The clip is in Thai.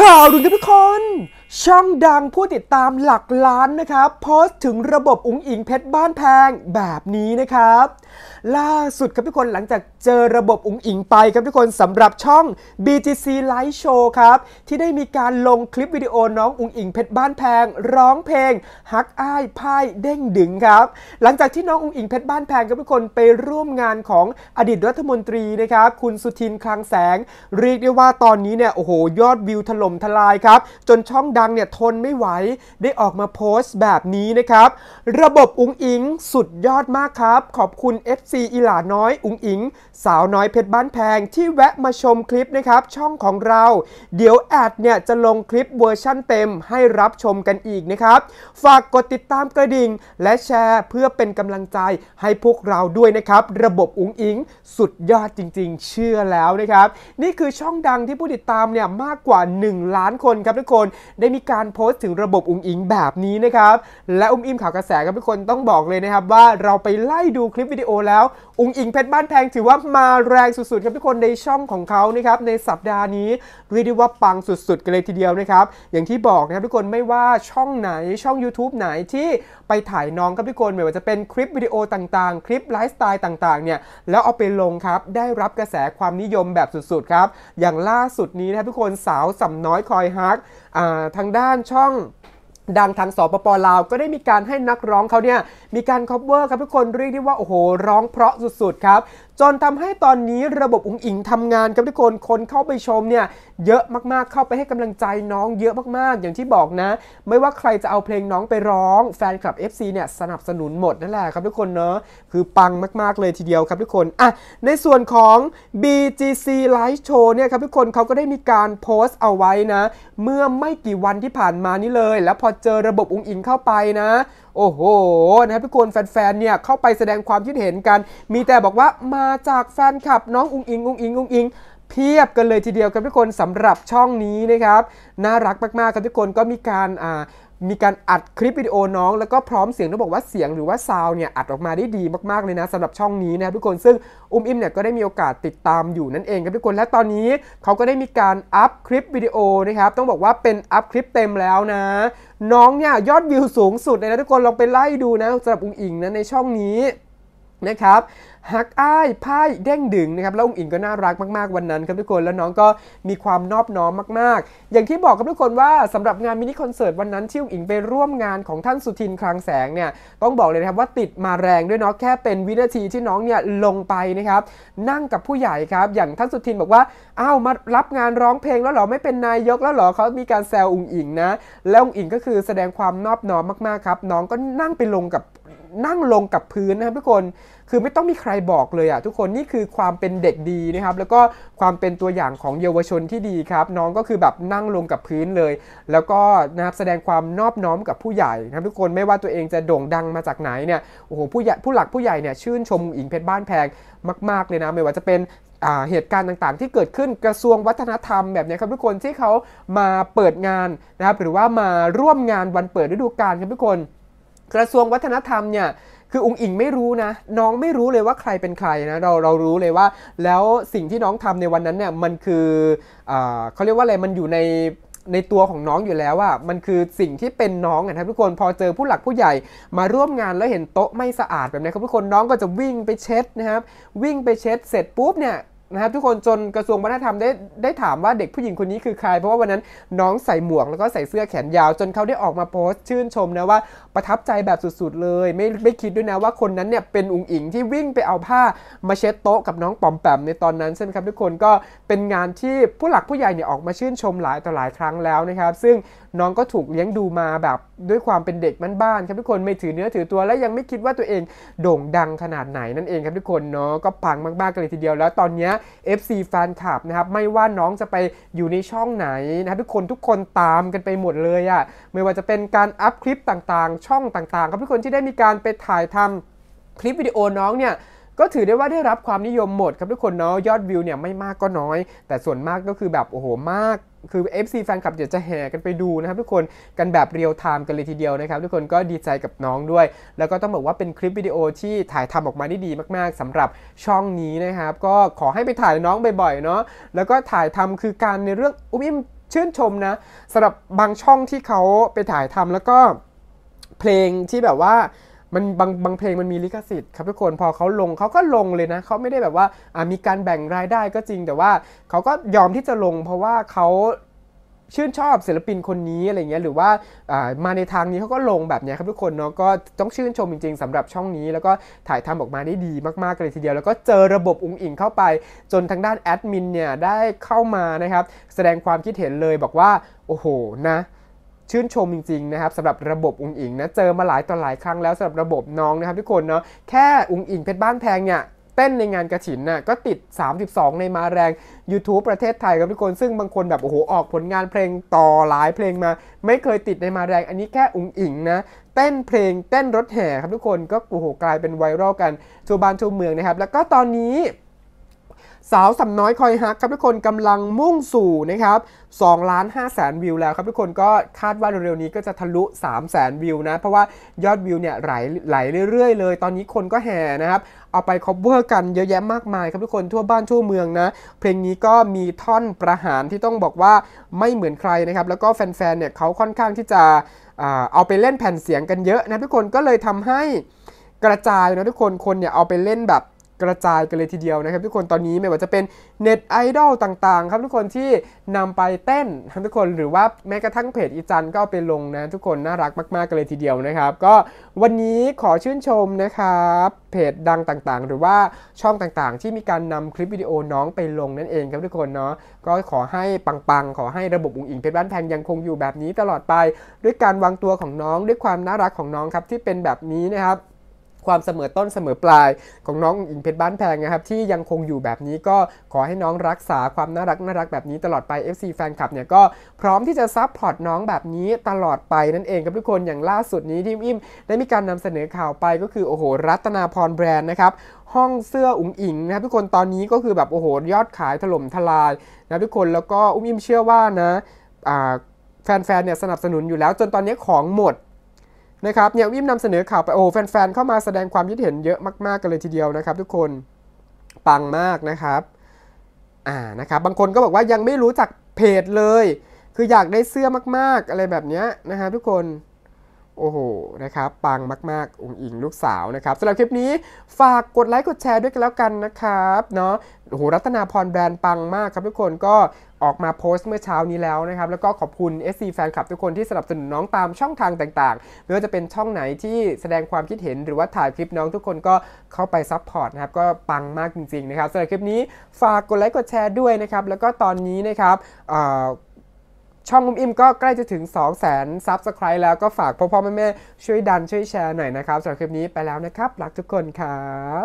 ข่าวด่วนครับทุกคน ช่องดังผู้ติดตามหลักล้านนะครับโพสต์ถึงระบบอุ้งอิงเพชรบ้านแพงแบบนี้นะครับล่าสุดครับทุกคนหลังจากเจอระบบอุ๋งอิงไป ครับทุกคนสำหรับช่อง BTC Live Show ครับที่ได้มีการลงคลิปวิดีโอน้องอุ๋งอิงเพชรบ้านแพง ร้องเพลงฮักอ้ายพ่ายเด้งดึงครับหลังจากที่น้องอุ๋งอิงเพชรบ้านแพงครับทุกคนไปร่วมงานของอดีตรัฐมนตรีนะครับคุณสุทินคลังแสงเรียกได้ว่าตอนนี้เนี่ยโอ้โห ยอดวิวถล่มทลายครับ จนช่องดังเนี่ยทนไม่ไหว ได้ออกมาโพสต์แบบนี้นะครับระบบอุ๋งอิงสุดยอดมากครับ ขอบคุณ FC ีอีหลาน้อยอุงอิง สาวน้อยเพชรบ้านแพง ที่แวะมาชมคลิปนะครับช่องของเราเดี๋ยวแอดเนี่ยจะลงคลิปเวอร์ชั่นเต็มให้รับชมกันอีกนะครับฝากกดติดตามกระดิ่งและแชร์เพื่อเป็นกำลังใจให้พวกเราด้วยนะครับระบบอุงอิงสุดยอดจริงๆเชื่อแล้วนะครับนี่คือช่องดังที่ผู้ติดตามเนี่ยมากกว่า 1 ล้านคนครับทุกคนได้มีการโพสต์ถึงระบบอุงอิงแบบนี้นะครับและอุ้มอิมข่าวกระแสครับทุกคนต้องบอกเลยนะครับว่าเราไปไล่ดูคลิปวิดีโอแล้วอุงอิงเพชรบ้านแพงถือว่ามาแรงสุดๆครับทุกคนในช่องของเขานะครับในสัปดาห์นี้เรียกได้ว่าปังสุดๆกันเลยทีเดียวนะครับอย่างที่บอกนะครับทุกคนไม่ว่าช่องไหนช่อง YouTube ไหนที่ไปถ่ายน้องครับทุกคนไม่ว่าจะเป็นคลิปวิดีโอต่างๆ คลิปไลฟ์สไตล์ต่างๆเนี่ยแล้วเอาไปลงครับได้รับกระแสความนิยมแบบสุดๆครับอย่างล่าสุดนี้นะครับทุกคนสาวสำน้อยคอยฮักทางด้านช่องดังทางสปปลาวก็ได้มีการให้นักร้องเขาเนี่ยมีการคอเวอร์ครับทุกคนเรียกได้ว่าโอ้โหร้องเพราะสุดๆครับจนทำให้ตอนนี้ระบบอุ้งอิงทำงาน ครับทุกคนคนเข้าไปชมเนี่ยเยอะมากๆ เข้าไปให้กำลังใจน้องเยอะมากๆ อย่างที่บอกนะ ไม่ว่าใครจะเอาเพลงน้องไปร้อง แฟนคลับ FC เนี่ยสนับสนุนหมดนั่นแหละครับทุกคนเนาะคือปังมากๆเลยทีเดียวครับทุกคนอ่ะในส่วนของ BGC Live Show เนี่ยครับทุกคนเขาก็ได้มีการโพสต์เอาไว้นะเมื่อไม่กี่วันที่ผ่านมานี้เลย แล้วพอเจอระบบอุ้งอิงเข้าไปนะ โอ้โหนะบทุกคนแฟนๆเนี่ยเข้าไปแสดงความคิดเห็นกัน มีแต่บอกว่ามาจากแฟนคลับน้องอุ้งอิงอุ้งอิงอุ้งอิงเพียบกันเลยทีเดียวครับทุกคนสำหรับช่องนี้นะครับน่ารักมากๆครับทุกคนก็มีการอ่ามีการอัดคลิปวิดีโอน้องแล้วก็พร้อมเสียงต้องบอกว่าเสียงหรือว่าซาวเนี่ยอัดออกมาได้ดีมากๆเลยนะสำหรับช่องนี้นะทุกคนซึ่งอุ้มอิมเนี่ยก็ได้มีโอกาสติดตามอยู่นั่นเองครับทุกคนและตอนนี้เขาก็ได้มีการอัพคลิปวิดีโอนะครับ ต้องบอกว่าเป็นอัพคลิปเต็มแล้วนะ น้องเนี่ยยอดวิวสูงสุดเลยนะทุกคนลองไปไล่ดูนะสำหรับอุ้มอิงนะในช่องนี้นะครับหักอ้ายพ่ายเด้งดึงนะครับแล้วองค์อิงก็น่ารักมากๆวันนั้นครับทุกคนแล้วน้องก็มีความนอบน้อมมากๆอย่างที่บอกกับทุกคนว่าสำหรับงานมินิคอนเสิร์ตวันนั้นที่องค์อิงไปร่วมงานของท่านสุทินคลังแสงเนี่ยต้องบอกเลยนะครับว่าติดมาแรงด้วยเนาะแค่เป็นวินาทีที่น้องเนี่ยลงไปนะครับนั่งกับผู้ใหญ่ครับ อย่างท่านสุทินบอกว่าอ้าวมารับงานร้องเพลงแล้วหรอไม่เป็นนายกแล้วหรอเขามีการแซวองค์อิงนะแล้วองค์อิงก็คือแสดงความนอบน้อมมาก ๆ ครับน้องก็นั่งไปลงกับนั่งลงกับพื้นนะครับทุกคนคือไม่ต้องมีใครบอกเลยอ่ะทุกคนนี่คือความเป็นเด็กดีนะครับ แล้วก็ความเป็นตัวอย่างของเยาวชนที่ดีครับ น้องก็คือแบบนั่งลงกับพื้นเลย แล้วก็นะครับแสดงความนอบน้อมกับผู้ใหญ่นะครับทุกคนไม่ว่าตัวเองจะโด่งดังมาจากไหนเนี่ยโอ้โหผู้ใหญ่ผู้หลักผู้ใหญ่เนี่ยชื่นชมอิงเพชรบ้านแพงมากๆเลยนะไม่ว่าจะเป็นเหตุการณ์ต่างๆ ที่เกิดขึ้นกระทรวงวัฒนธรรมแบบนี้ครับทุกคนที่เขามาเปิดงานนะครับหรือว่ามาร่วมงานวันเปิดฤดูกาลครับทุกคนกระทรวงวัฒนธรรมเนี่ยคือองค์อิงไม่รู้นะน้องไม่รู้เลยว่าใครเป็นใครนะเราเรารู้เลยว่า แล้วสิ่งที่น้องทำในวันนั้นเนี่ยมันคืออเขาเรียกว่าอะไรมันอยู่ในในตัวของน้องอยู่แล้วว่ามันคือสิ่งที่เป็นน้องนะครับทุกคนพอเจอผู้หลักผู้ใหญ่ มาร่วมงานแล้วเห็นโต๊ะไม่สะอาดแบบนี้ ครับทุกคนน้องก็จะวิ่งไปเช็ดนะครับวิ่งไปเช็ด เสร็จปุ๊บเนี่ยนะครับทุกคนจนกระทรวงวัฒนธรรมได้ได้ถามว่าเด็กผู้หญิงคนนี้คือใคร เพราะว่าวันนั้นน้องใส่หมวกแล้วก็ใส่เสื้อแขนยาว จนเขาได้ออกมาโพสต์ชื่นชมนะว่าประทับใจแบบสุดๆเลย ไม่ไม่คิดด้วยนะว่าคนนั้นเนี่ยเป็นอุงอิงที่วิ่งไปเอาผ้ามาเช็ดโต๊ะกับน้องปอมแปมในตอนนั้นใช่ไหมครับทุกคนก็เป็นงานที่ผู้หลักผู้ใหญ่เนี่ยออกมาชื่นชมหลายต่อหลายครั้งแล้วนะครับ ซึ่งน้องก็ถูกเลี้ยงดูมาแบบด้วยความเป็นเด็กบ้านๆครับทุกคนไม่ถือเนื้อถือตัวและยังไม่คิดว่าตัวเองโด่งดังขนาดไหน นั่นเองครับทุกคนเนาะก็ปังมากๆกันเลยทีเดียวแล้วตอนนี้ FC แฟนคลับนะครับไม่ว่าน้องจะไปอยู่ในช่องไหนนะครับทุกคนทุกคนตามกันไปหมดเลยอะไม่ว่าจะเป็นการอัพคลิปต่างๆ ช่องต่าง ๆ ครับทุกคนที่ได้มีการไปถ่ายทำคลิปวิดีโอน้องเนี่ยก็ถือได้ว่าได้รับความนิยมหมด ครับทุกคนเนาะยอดวิวเนี่ยไม่มากก็น้อย แต่ส่วนมากก็คือแบบโอ้โหมากคือ FC แฟนคลับเดี๋ยวจะแห่กันไปดูนะครับ ทุกคนกันแบบเรียลไทม์กันเลยทีเดียวนะครับทุกคนก็ดีใจกับน้องด้วย แล้วก็ต้องบอกว่าเป็นคลิปวิดีโอที่ถ่ายทำออกมาได้ดีมากๆ สำหรับช่องนี้นะครับ ก็ขอให้ไปถ่ายน้องบ่อยๆเนาะแล้วก็ถ่ายทำคือการในเรื่องอุ้มอิ่มชื่นชมนะสำหรับบางช่องที่เขาไปถ่ายทำแล้วก็เพลงที่แบบว่ามันบางบางเพลงมันมีลิขสิทธิ์ครับทุกคนพอเขาลงเขาก็ลงเลยนะเขาไม่ได้แบบว่ามีการแบ่งรายได้ก็จริง แต่ว่าเขาก็ยอมที่จะลง เพราะว่าเขาชื่นชอบศิลปินคนนี้อะไรเงี้ยหรือว่ามาในทางนี้เขาก็ลงแบบนี้ครับทุกคนเนาะก็ต้องชื่นชมจริงๆสำหรับช่องนี้ แล้วก็ถ่ายทำออกมาได้ดีมากๆเลยทีเดียวแล้วก็เจอระบบอุ้งอิงเข้าไป จนทางด้านแอดมินเนี่ยได้เข้ามานะครับ แสดงความคิดเห็นเลยบอกว่าโอ้โห นะชื่นชมจริงๆนะครับสำหรับระบบ อุงอิงนะเจอมาหลายต่อหลายครั้งแล้วสำหรับระบบน้องนะครับทุกคนเนาะแค่อุงอิงเพชรบ้านแพงเนี่ยเต้นในงานกระถินน่ะก็ติด 32 ในมาแรง YouTube ประเทศไทยครับทุกคนซึ่งบางคนแบบโอ้โหออกผลงานเพลงต่อหลายเพลงมา ไม่เคยติดในมาแรงอันนี้แค่อุงอิงนะเต้นเพลงเต้นรถแห่ครับทุกคนก็โอ้โหกลายเป็นไวรัลกันทั่วบ้านทั่วเมืองนะครับแล้วก็ตอนนี้สาวสำน้อยคอยฮักครับทุกคนกำลังมุ่งสู่นะครับ 2 ล้าน 5 แสนวิวแล้วครับทุกคนก็คาดว่าเร็ว ๆ นี้ก็จะทะลุ 3 แสนวิวนะ เพราะว่ายอดวิวเนี่ยไหลไหลเรื่อย ๆ เลยตอนนี้คนก็แห่นะครับ เอาไปคอเวอร์กันเยอะแยะมากมายครับทุกคน ทั่วบ้านทั่วเมืองนะ เพลงนี้ก็มีท่อนประหารที่ต้องบอกว่าไม่เหมือนใครนะครับ แล้วก็แฟน ๆเนี่ยเขาค่อนข้างที่จะเอาไปเล่นแผ่นเสียงกันเยอะนะทุกคนก็เลยทำให้กระจายนะทุกคนคนเนี่ยเอาไปเล่นแบบกระจายกันเลยทีเดียวนะครับ ทุกคนตอนนี้ไม่ว่าจะเป็นเน็ตไอดอลต่างๆ ครับทุกคนที่นำไปเต้นทั้งทุกคนหรือว่าแม้กระทั่งเพจอีจันก็เอาไปลงนะทุกคนน่ารักมากๆกันเลยทีเดียวนะครับ ก็วันนี้ขอชื่นชมนะครับเพจดังต่างๆ หรือว่าช่องต่างๆ ที่มีการนำคลิปวิดีโอน้องไปลงนั่นเองครับทุกคนเนาะก็ขอให้ปังๆ ขอให้ระบบอุ้งอิงเพจบ้านแพงยังคงอยู่แบบนี้ตลอดไป ด้วยการวางตัวของน้อง ด้วยความน่ารักของน้องครับที่เป็นแบบนี้นะครับความเสมอต้นเสมอปลายของน้องอิงเพชรบ้านแพงนะครับที่ยังคงอยู่แบบนี้ก็ขอให้น้องรักษาความน่ารักน่ารักแบบนี้ตลอดไป FC แฟนคลับเนี่ยก็พร้อมที่จะซัพพอร์ตน้องแบบนี้ตลอดไปนั่นเองครับทุกคนอย่างล่าสุดนี้ที่อิ่มได้มีการนำเสนอข่าวไป ก็คือโอ้โหรัตนาพรแบรนด์นะครับห้องเสื้ออุ๋งอิงนะครับทุกคนตอนนี้ก็คือแบบโอ้โหยอดขายถล่มทลายนะทุกคนแล้วก็อุ้มอิ่มเชื่อว่านะแฟนๆเนี่ยสนับสนุนอยู่แล้ว จนตอนนี้ของหมดนะครับเนี่ยวิมนำเสนอข่าวไปโอ้แฟนๆ เข้ามา แสดงความคิดเห็นเยอะมากๆกันเลยทีเดียวนะครับทุกคนปังมากนะครับ อ่านะครับ บางคนก็บอกว่ายังไม่รู้จักเพจเลย คืออยากได้เสื้อมากๆอะไรแบบนี้นะครับทุกคนโอ้โห นะครับ ปังมากๆ องค์อิงลูกสาวนะครับสำหรับคลิปนี้ฝากกดไลค์กดแชร์ด้วยกันแล้วกันนะครับเนาะโอ้โหรัตนาพรแบรนด์ปังมากครับทุกคนก็ออกมาโพสต์เมื่อเช้านี้แล้วนะครับ แล้วก็ขอบคุณ SC แฟนคลับทุกคนที่สนับสนุนน้องตามช่องทางต่างๆไม่ว่าจะเป็นช่องไหนที่แสดงความคิดเห็นหรือว่าถ่ายคลิปน้องทุกคนก็เข้าไปซับพอร์ตนะครับก็ปังมากจริงๆนะครับสำหรับคลิปนี้ฝากกดไลค์กดแชร์ด้วยนะครับ แล้วก็ตอนนี้นะครับช่องมุมอิมก็ใกล้จะถึง2 0 0 0 0 0ซับสไครต์แล้วก็ฝากพ่อๆแม่แม่ช่วยดันช่วยแชร์หน่อยนะครับสำหรับคลิปนี้ไปแล้วนะครับรักทุกคนครับ